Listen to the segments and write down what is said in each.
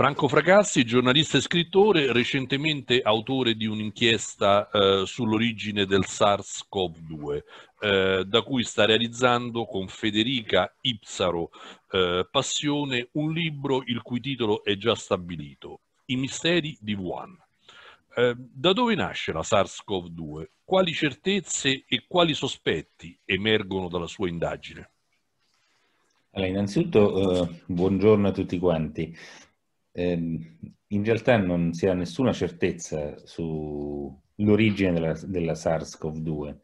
Franco Fracassi, giornalista e scrittore, recentemente autore di un'inchiesta eh, sull'origine del SARS-CoV-2, eh, da cui sta realizzando con Federica Ipsaro eh, Passione un libro il cui titolo è già stabilito, I misteri di Wuhan. Eh, da dove nasce la SARS-CoV-2? Quali certezze e quali sospetti emergono dalla sua indagine? Allora, innanzitutto eh, buongiorno a tutti quanti ehm, in realtà non si ha nessuna certezza sull'origine della, della SARS-CoV-2.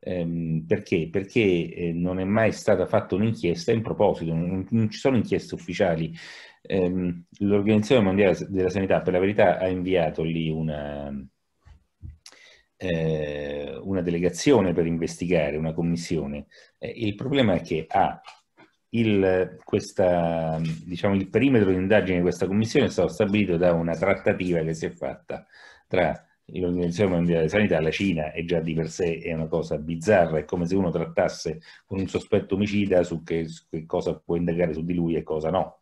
Ehm, perché? Perché eh, non è mai stata fatta un'inchiesta in proposito, non, ci sono inchieste ufficiali. Ehm, L'Organizzazione Mondiale della Sanità, per la verità, ha inviato lì una, eh, una delegazione per investigare, una commissione. Eh, il problema è che ha il, questa, diciamo, il perimetro di indagine di questa commissione è stato stabilito da una trattativa che si è fatta tra l'Organizzazione Mondiale della Sanità, e la Cina e già di per sé è una cosa bizzarra, è come se uno trattasse con un sospetto omicida su che, su che cosa può indagare su di lui e cosa no.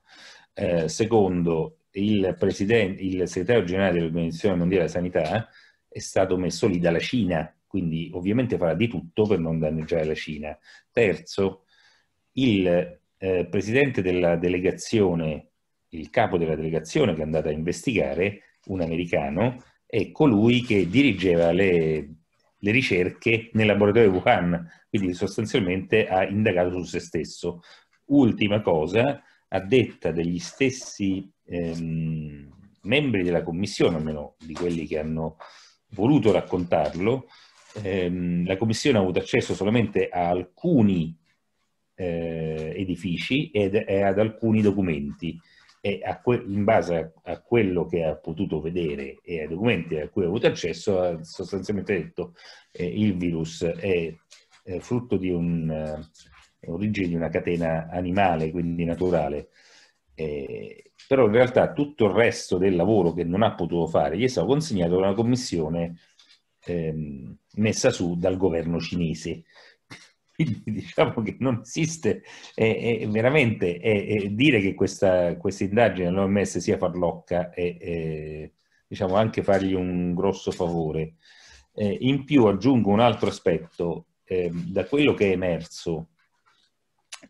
Eh, secondo il, il segretario generale dell'Organizzazione Mondiale della Sanità è stato messo lì dalla Cina, quindi ovviamente farà di tutto per non danneggiare la Cina. Terzo, il eh, presidente della delegazione, il capo della delegazione che è andata a investigare, un americano, è colui che dirigeva le, le ricerche nel laboratorio di Wuhan, quindi sostanzialmente ha indagato su se stesso. Ultima cosa, a detta degli stessi ehm, membri della commissione, almeno di quelli che hanno voluto raccontarlo, ehm, la commissione ha avuto accesso solamente a alcuni eh, edifici ed, e ad alcuni documenti. E que- in base a, a, quello che ha potuto vedere e ai documenti a cui ha avuto accesso, ha sostanzialmente detto eh, il virus è, è frutto di un, eh, origine di una catena animale, quindi naturale. Eh, però in realtà tutto il resto del lavoro che non ha potuto fare gli è stato consegnato da una commissione eh, messa su dal governo cinese quindi diciamo che non esiste, è, eh, è eh, veramente è, eh, dire che questa, questa indagine dell'OMS sia farlocca e diciamo anche fargli un grosso favore. Eh, in più aggiungo un altro aspetto, eh, da quello che è emerso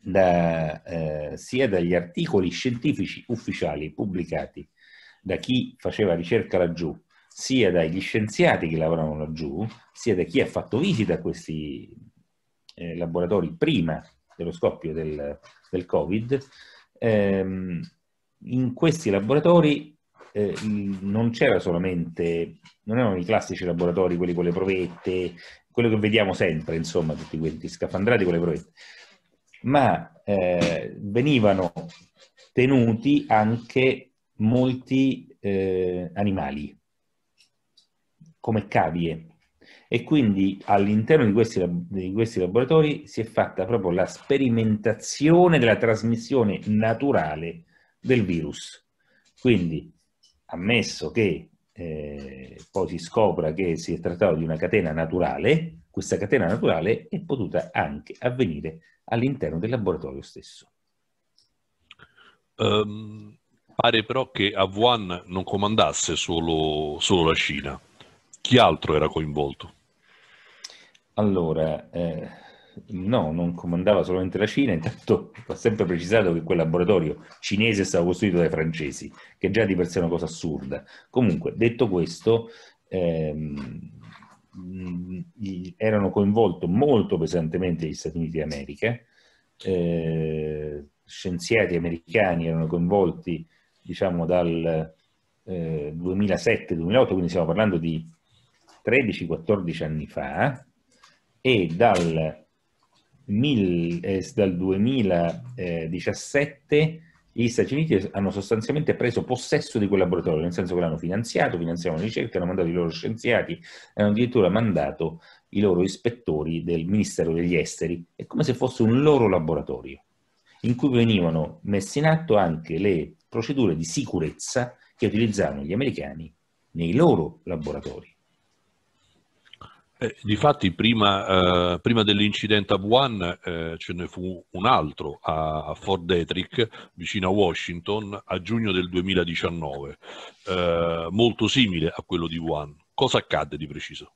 da, eh, sia dagli articoli scientifici ufficiali pubblicati da chi faceva ricerca laggiù, sia dagli scienziati che lavoravano laggiù, sia da chi ha fatto visita a questi eh, laboratori prima dello scoppio del, del Covid, ehm, in questi laboratori eh, non c'era solamente, non erano i classici laboratori, quelli con le provette, quello che vediamo sempre, insomma, tutti questi scafandrati con le provette, ma eh, venivano tenuti anche molti eh, animali, come cavie, e quindi all'interno di questi, di questi laboratori si è fatta proprio la sperimentazione della trasmissione naturale del virus. Quindi, ammesso che eh, poi si scopra che si è trattato di una catena naturale, questa catena naturale è potuta anche avvenire all'interno del laboratorio stesso. Um, pare però che a Wuhan non comandasse solo, solo la Cina. Chi altro era coinvolto? Allora, eh, no, non comandava solamente la Cina, intanto va sempre precisato che quel laboratorio cinese è stato costruito dai francesi, che già di per sé è una cosa assurda. Comunque, detto questo, ehm, mm, erano coinvolti molto pesantemente gli Stati Uniti d'America, eh, scienziati americani erano coinvolti diciamo dal eh, 2007-2008, quindi stiamo parlando di 13-14 anni fa, e dal, mil, eh, dal 2017 gli Stati Uniti hanno sostanzialmente preso possesso di quel laboratorio, nel senso che l'hanno finanziato, finanziavano le ricerche, hanno mandato i loro scienziati, hanno addirittura mandato i loro ispettori del Ministero degli Esteri. È come se fosse un loro laboratorio, in cui venivano messe in atto anche le procedure di sicurezza che utilizzavano gli americani nei loro laboratori. Eh, difatti, prima, eh, prima dell'incidente a Wuhan eh, ce ne fu un altro a, Fort Detrick, vicino a Washington, a giugno del 2019, eh, molto simile a quello di Wuhan. Cosa accadde di preciso?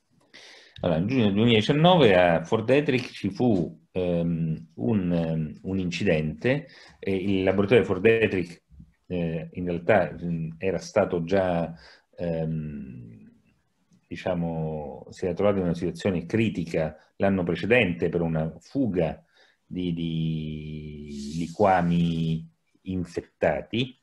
Allora, nel giugno del 2019 a Fort Detrick ci fu um, un, ehm, un, incidente e il laboratorio di Fort Detrick eh, in realtà ehm, era stato già... Um, diciamo, si era trovato in una situazione critica l'anno precedente per una fuga di, di liquami infettati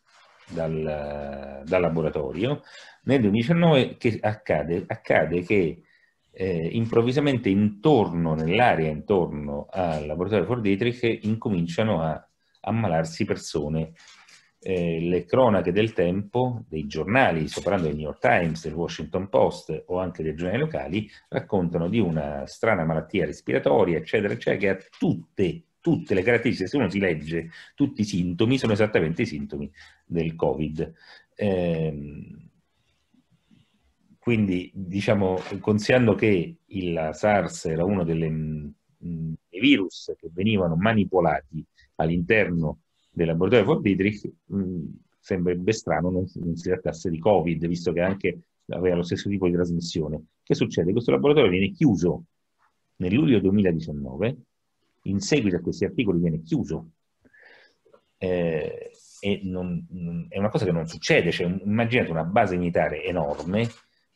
dal, dal, laboratorio. Nel 2019 che accade? Accade che eh, improvvisamente intorno, nell'area intorno al laboratorio Ford Dietrich, incominciano a ammalarsi persone eh, le cronache del tempo dei giornali, sto parlando del New York Times, del Washington Post o anche dei giornali locali, raccontano di una strana malattia respiratoria, eccetera, eccetera, che ha tutte, tutte le caratteristiche, se uno si legge tutti i sintomi, sono esattamente i sintomi del Covid. Eh, quindi, diciamo, considerando che il SARS era uno mm, dei virus che venivano manipolati all'interno del laboratorio von Dietrich, mm, sembrerebbe strano non, non, si trattasse di Covid, visto che anche aveva lo stesso tipo di trasmissione. Che succede? Questo laboratorio viene chiuso nel luglio 2019, in seguito a questi articoli viene chiuso. Eh, e non, non, è una cosa che non succede, cioè, immaginate una base militare enorme,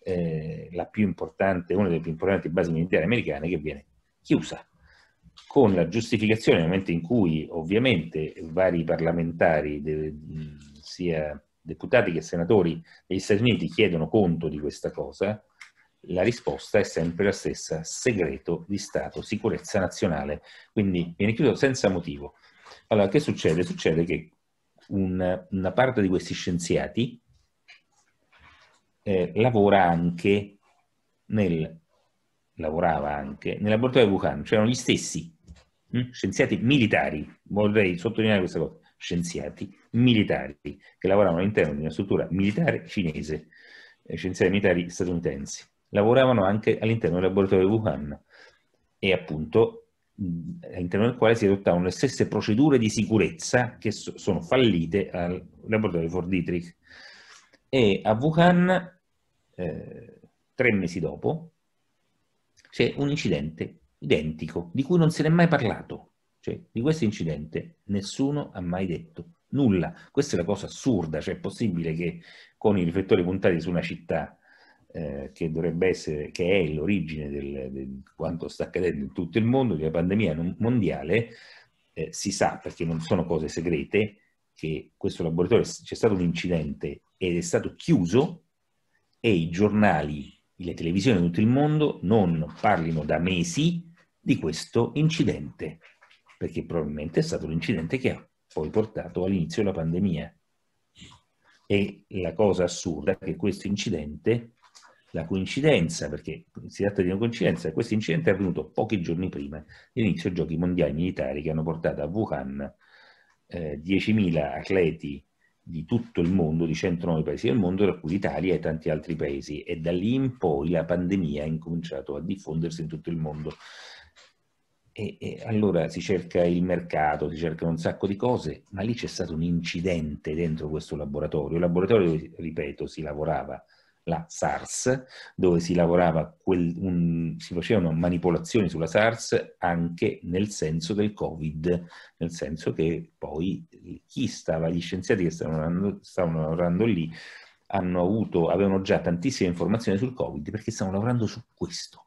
eh, una delle più importanti basi militari americane, che viene chiusa con la giustificazione nel momento in cui ovviamente vari parlamentari, de, sia deputati che senatori degli Stati Uniti chiedono conto di questa cosa, la risposta è sempre la stessa, segreto di Stato, sicurezza nazionale, quindi viene chiuso senza motivo. Allora, che succede? Succede che un, una parte di questi scienziati eh, lavora anche nel, lavorava anche nel laboratorio di Wuhan, c'erano cioè gli stessi Mm? scienziati militari, vorrei sottolineare questa cosa, scienziati militari che lavoravano all'interno di una struttura militare cinese, eh, scienziati militari statunitensi, lavoravano anche all'interno del laboratorio di Wuhan e appunto mm, all'interno del quale si adottavano le stesse procedure di sicurezza che so sono fallite al laboratorio di Fordietrich. E a Wuhan, eh, tre mesi dopo, c'è un incidente identico, di cui non se n'è mai parlato. Cioè, di questo incidente nessuno ha mai detto nulla. Questa è la cosa assurda, cioè è possibile che con i riflettori puntati su una città eh, che dovrebbe essere, che è l'origine di quanto sta accadendo in tutto il mondo, della pandemia mondiale, eh, si sa, perché non sono cose segrete, che questo laboratorio c'è stato un incidente ed è stato chiuso e i giornali, le televisioni di tutto il mondo non parlino da mesi di questo incidente, perché probabilmente è stato l'incidente che ha poi portato all'inizio la pandemia. E la cosa assurda è che questo incidente, la coincidenza, perché si tratta di una coincidenza, questo incidente è avvenuto pochi giorni prima dell'inizio dei giochi mondiali militari che hanno portato a Wuhan eh, 10.000 atleti di tutto il mondo, di 109 paesi del mondo, tra cui l'Italia e tanti altri paesi. E da lì in poi la pandemia ha incominciato a diffondersi in tutto il mondo. E, e, allora si cerca il mercato, si cercano un sacco di cose, ma lì c'è stato un incidente dentro questo laboratorio. Il laboratorio, dove, ripeto, si lavorava la SARS, dove si lavorava, quel, un, si facevano manipolazioni sulla SARS anche nel senso del Covid, nel senso che poi chi stava, gli scienziati che stavano, stavano lavorando lì, avuto, avevano già tantissime informazioni sul Covid perché stavano lavorando su questo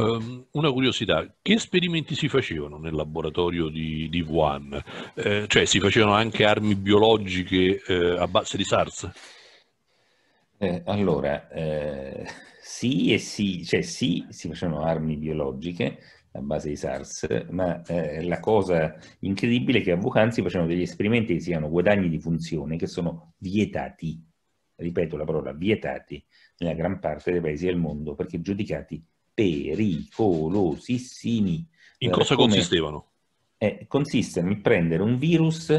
Um, una curiosità, che esperimenti si facevano nel laboratorio di, di Wuhan? Eh, cioè si facevano anche armi biologiche eh, a base di SARS? Eh, allora, eh, sì e sì, cioè sì, si facevano armi biologiche a base di SARS, ma eh, la cosa incredibile è che a Wuhan si facevano degli esperimenti che siano guadagni di funzione, che sono vietati, ripeto la parola, vietati nella gran parte dei paesi del mondo perché giudicati pericolosissimi. In eh, cosa come, consistevano? Eh, consiste nel prendere un virus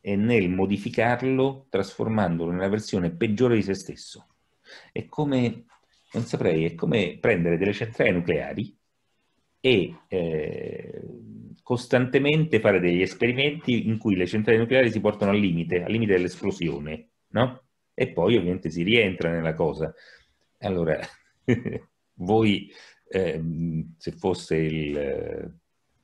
e nel modificarlo trasformandolo nella versione peggiore di se stesso. È come, non saprei, è come prendere delle centrali nucleari e eh, costantemente fare degli esperimenti in cui le centrali nucleari si portano al limite, al limite dell'esplosione, no? E poi ovviamente si rientra nella cosa. Allora, voi, ehm, se fosse il,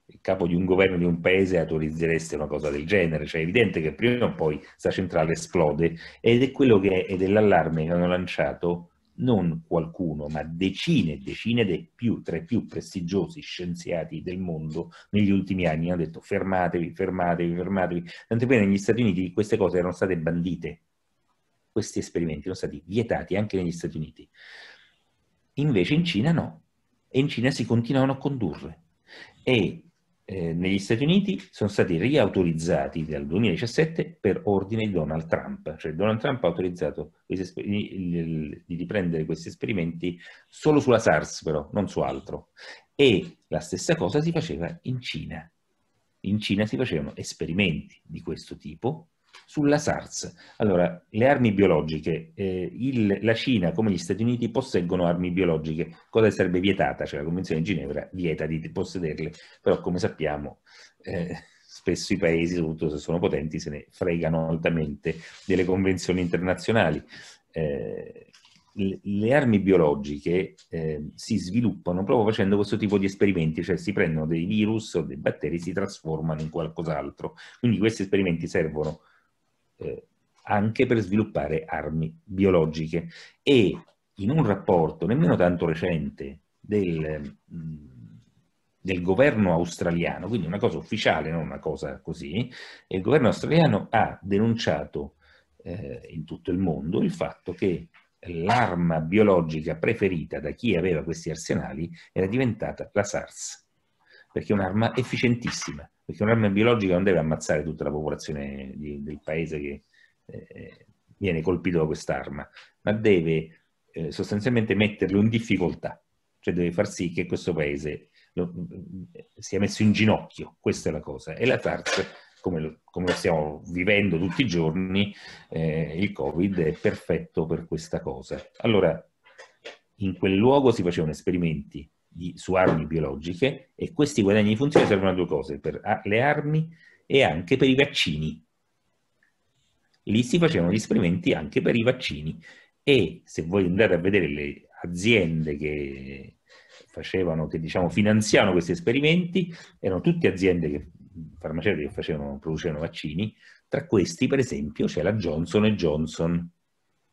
il, capo di un governo di un paese, autorizzereste una cosa del genere, cioè è evidente che prima o poi questa centrale esplode ed è quello che è dell'allarme che hanno lanciato non qualcuno, ma decine e decine dei più, tra i più prestigiosi scienziati del mondo negli ultimi anni hanno detto fermatevi, fermatevi, fermatevi. Tanto bene negli Stati Uniti queste cose erano state bandite, questi esperimenti erano stati vietati anche negli Stati Uniti. Invece in Cina no, e in Cina si continuano a condurre. E eh, negli Stati Uniti sono stati riautorizzati dal 2017 per ordine di Donald Trump, cioè Donald Trump ha autorizzato di riprendere questi esperimenti solo sulla SARS però, non su altro. E la stessa cosa si faceva in Cina. In Cina si facevano esperimenti di questo tipo sulla SARS, allora, le armi biologiche, eh, il, la Cina come gli Stati Uniti posseggono armi biologiche, cosa sarebbe vietata? Cioè la Convenzione di Ginevra vieta di possederle, però come sappiamo eh, spesso i paesi, soprattutto se sono potenti, se ne fregano altamente delle convenzioni internazionali. Eh, le armi biologiche eh, si sviluppano proprio facendo questo tipo di esperimenti, cioè si prendono dei virus o dei batteri e si trasformano in qualcos'altro. Quindi questi esperimenti servono eh, anche per sviluppare armi biologiche e in un rapporto nemmeno tanto recente del, mm, del, governo australiano, quindi una cosa ufficiale, non una cosa così, il governo australiano ha denunciato eh, in tutto il mondo il fatto che l'arma biologica preferita da chi aveva questi arsenali era diventata la SARS, perché è un'arma efficientissima, perché un'arma biologica non deve ammazzare tutta la popolazione di, del paese che eh, viene colpito da quest'arma, ma deve eh, sostanzialmente metterlo in difficoltà, cioè deve far sì che questo paese lo, eh, sia messo in ginocchio, questa è la cosa. E la TARS come lo, come lo, stiamo vivendo tutti i giorni, eh, il Covid è perfetto per questa cosa. Allora, in quel luogo si facevano esperimenti di, su armi biologiche e questi guadagni di funzione servono a due cose, per le armi e anche per i vaccini. Lì si facevano gli esperimenti anche per i vaccini e se voi andate a vedere le aziende che facevano, che diciamo finanziavano questi esperimenti, erano tutte aziende che, farmaceutiche che facevano, producevano vaccini, tra questi per esempio c'è la Johnson Johnson.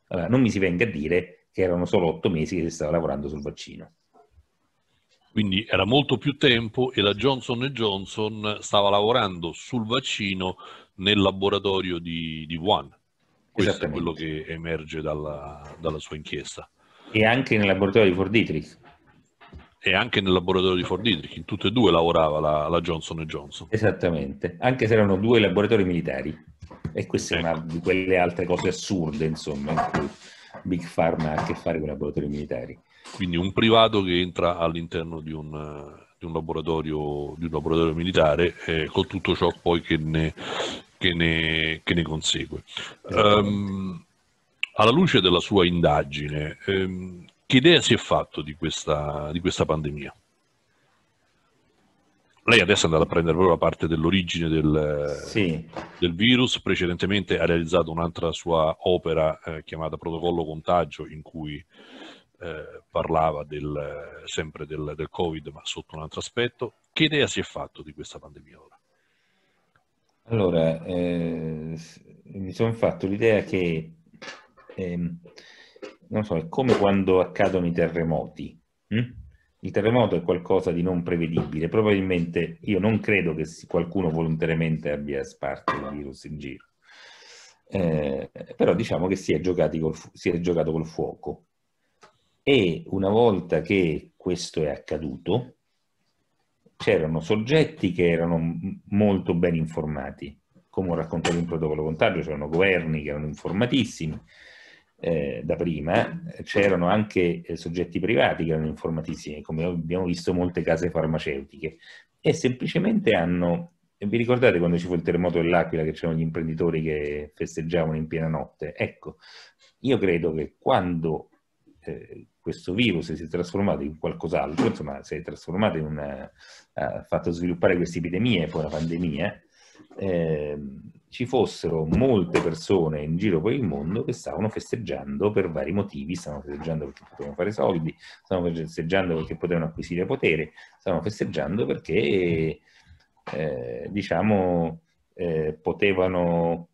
Allora, non mi si venga a dire che erano solo otto mesi che si stava lavorando sul vaccino. Quindi era molto più tempo e la Johnson Johnson stava lavorando sul vaccino nel laboratorio di, di Wuhan. Questo è quello che emerge dalla, dalla sua inchiesta. E anche nel laboratorio di Ford Dietrich. e anche nel laboratorio di Ford Dietrich, in tutte e due lavorava la, la, Johnson Johnson. Esattamente, anche se erano due laboratori militari. E questa ecco. è una ecco. di quelle altre cose assurde, insomma, in cui Big Pharma ha a che fare con i laboratori militari. Quindi un privato che entra all'interno di un, eh, di un laboratorio, di un laboratorio militare eh, con tutto ciò poi che ne, che ne, che ne consegue. Um, alla luce della sua indagine, ehm, che idea si è fatto di questa, di questa, pandemia? Lei adesso è andata a prendere proprio la parte dell'origine del, sì. del, virus, precedentemente ha realizzato un'altra sua opera eh, chiamata Protocollo Contagio, in cui eh, parlava del, sempre del, del, Covid, ma sotto un altro aspetto. Che idea si è fatto di questa pandemia ora? Allora, eh, mi sono fatto l'idea che, eh, non so, è come quando accadono i terremoti. Hm? Il terremoto è qualcosa di non prevedibile. Probabilmente io non credo che qualcuno volontariamente abbia sparto il virus in giro. Eh, però diciamo che si è, fu- si è, giocato col fuoco e una volta che questo è accaduto, c'erano soggetti che erano molto ben informati, come ho raccontato in protocollo contagio, c'erano governi che erano informatissimi eh, da prima, c'erano anche eh, soggetti privati che erano informatissimi, come abbiamo visto molte case farmaceutiche, e semplicemente hanno, vi ricordate quando ci fu il terremoto dell'Aquila che c'erano gli imprenditori che festeggiavano in piena notte? Ecco, io credo che quando eh, questo virus si è trasformato in qualcos'altro, insomma si è trasformato in una, eh, ha fatto sviluppare queste epidemie, poi la pandemia, eh, ci fossero molte persone in giro per il mondo che stavano festeggiando per vari motivi, stavano festeggiando perché potevano fare soldi, stavano festeggiando perché potevano acquisire potere, stavano festeggiando perché, eh, diciamo, eh, potevano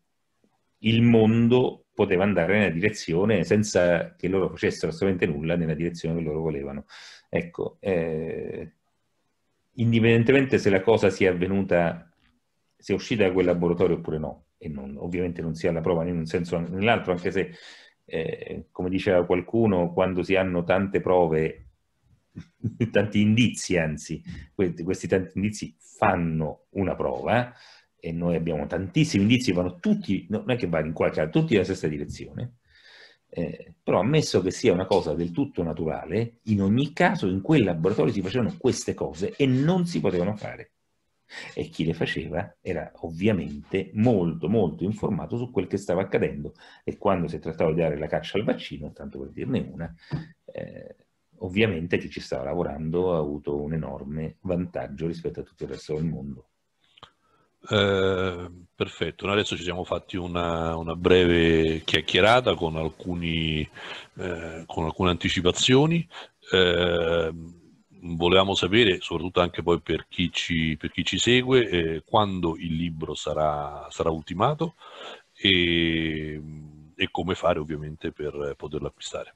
il mondo poteva andare nella direzione senza che loro facessero assolutamente nulla nella direzione che loro volevano. Ecco, eh, indipendentemente se la cosa sia avvenuta, sia uscita da quel laboratorio oppure no, e non, ovviamente non si ha la prova né in un senso né nell'altro, anche se, eh, come diceva qualcuno, quando si hanno tante prove, tanti indizi anzi, questi, questi tanti indizi fanno una prova, e noi abbiamo tantissimi indizi, vanno tutti, non è che vanno in qualche tutti nella stessa direzione, eh, però ammesso che sia una cosa del tutto naturale, in ogni caso in quel laboratorio si facevano queste cose e non si potevano fare. E chi le faceva era ovviamente molto molto informato su quel che stava accadendo e quando si trattava di dare la caccia al vaccino, tanto per dirne una, eh, ovviamente chi ci stava lavorando ha avuto un enorme vantaggio rispetto a tutto il resto del mondo. Ehm, perfetto, Noi adesso ci siamo fatti una, una breve chiacchierata con, alcuni, eh, con alcune anticipazioni. Eh, volevamo sapere, soprattutto anche poi per chi ci, per chi ci segue, eh, quando il libro sarà, sarà ultimato e, e, come fare ovviamente per poterlo acquistare.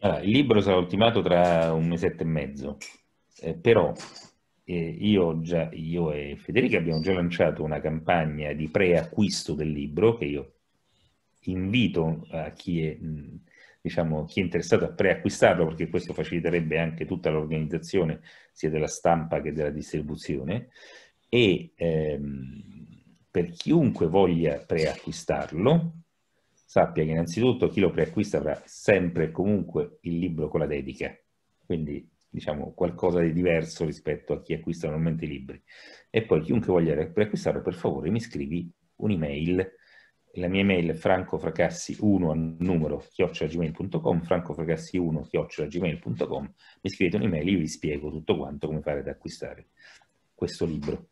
Allora, il libro sarà ultimato tra un mese e mezzo, eh, però eh, io, già, io, e Federica abbiamo già lanciato una campagna di preacquisto del libro che io invito a chi è, diciamo, chi è interessato a preacquistarlo perché questo faciliterebbe anche tutta l'organizzazione sia della stampa che della distribuzione e ehm, per chiunque voglia preacquistarlo sappia che innanzitutto chi lo preacquista avrà sempre e comunque il libro con la dedica quindi diciamo, qualcosa di diverso rispetto a chi acquista normalmente i libri. E poi chiunque voglia acquistarlo, per favore mi scrivi un'email. La mia email è francofracassi1 a numero chiocciolagmail.com, francofracassi1 chiocciolagmail.com. Mi scrivete un'email, io vi spiego tutto quanto come fare ad acquistare questo libro.